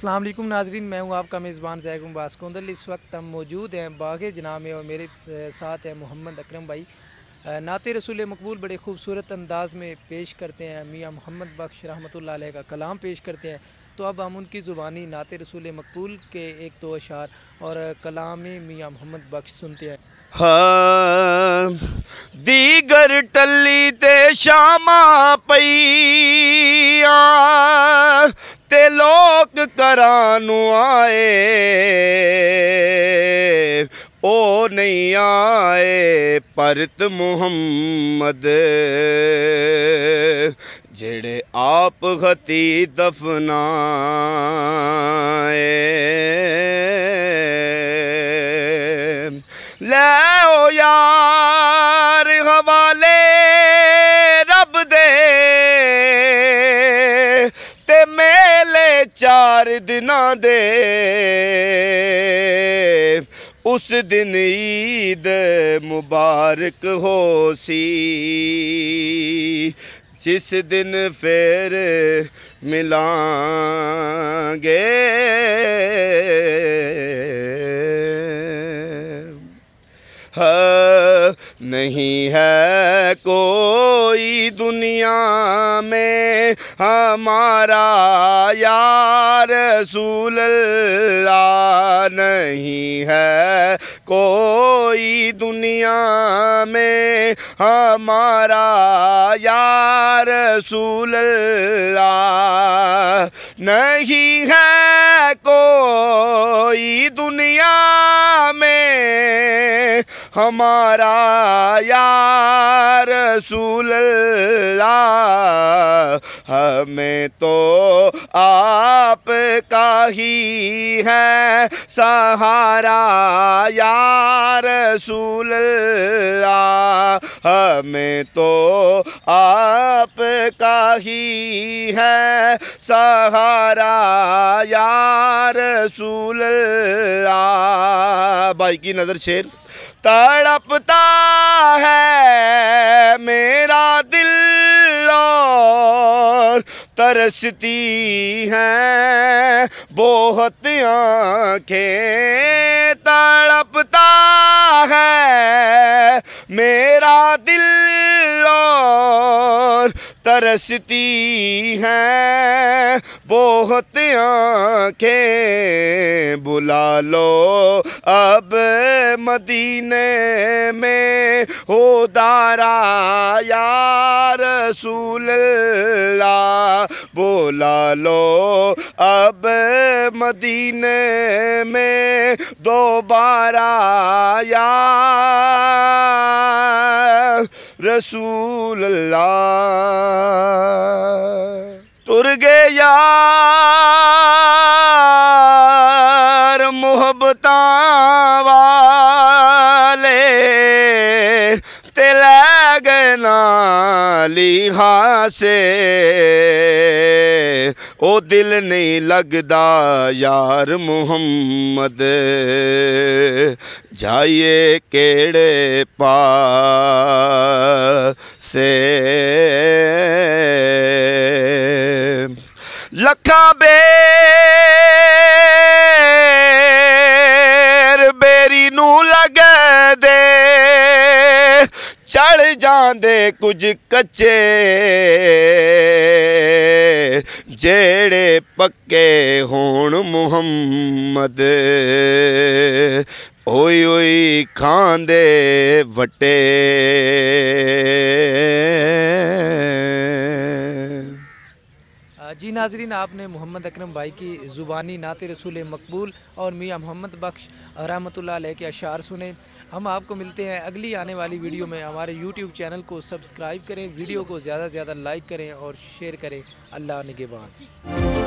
असलम नाजरीन मैं हूँ आपका मेज़बान जैगम बासकोंदल इस वक्त हम मौजूद हैं बाग जनाब में और मेरे साथ हैं मोहम्मद अकरम भाई नात रसूल मकबूल बड़े खूबसूरत अंदाज में पेश करते हैं मियाँ मोहम्मद बख्श रहमत का कलाम पेश करते हैं तो अब हम उनकी ज़ुबानी नात रसूल मकबूल के एक दो अशार और कलाम मियाँ मोहम्मद बख्श सुनते हैं हाँ दीगर टली ते शामा पैया ਘਰਾਂ ਨੂੰ ਆਏ ਉਹ ਨਹੀਂ ਆਏ ਪਰਤ ਮੁਹੰਮਦ ਜਿਹੜੇ ਆਪ ਖਤੀ ਦਫਨਾਏ ਚਾਰ ਦਿਨਾਂ ਦੇ उस दिन ईद मुबारक हो सी जिस दिन फिर मिलांगे हाँ नहीं है को कोई दुनिया में हमारा यार सूल्ला नहीं है कोई दुनिया में हमारा यार सूल्ला नहीं है कोई दुनिया में हमारा यार सुल्ला हमें तो आप का ही है सहारा यार सुल्ला हमें तो आप का ही है सहारा यार सुल्ला भाई की नज़र शेर तड़पता है मेरा दिल और तरसती है बहुत आँखें तड़पता है मेरा दिल और तरसती है बहुत आँखें बुला लो अब मदीने में हो दारा यार रसूल्ला बोला लो अब मदीने में दोबारा यार रसूल तुर गया मोहब्बता लिहा से ओ दिल नहीं लगदा यार मुहम्मद जाइए केड़े पा से लखा बे ਚੜ ਜਾਂਦੇ ਕੁਝ ਕੱਚੇ ਜਿਹੜੇ ਪੱਕੇ ਹੋਣ ਮੁਹੰਮਦ ਓਏ ਓਏ ਖਾਂਦੇ ਵਟੇ नाजरीन आपने मोहम्मद अकरम भाई की ज़ुबानी नात रसूल मकबूल और मियाँ मोहम्मद बख्श रहमत के अशार सुने हम आपको मिलते हैं अगली आने वाली वीडियो में हमारे यूट्यूब चैनल को सब्सक्राइब करें वीडियो को ज़्यादा से ज़्यादा लाइक करें और शेयर करें अल्लाह नगेबान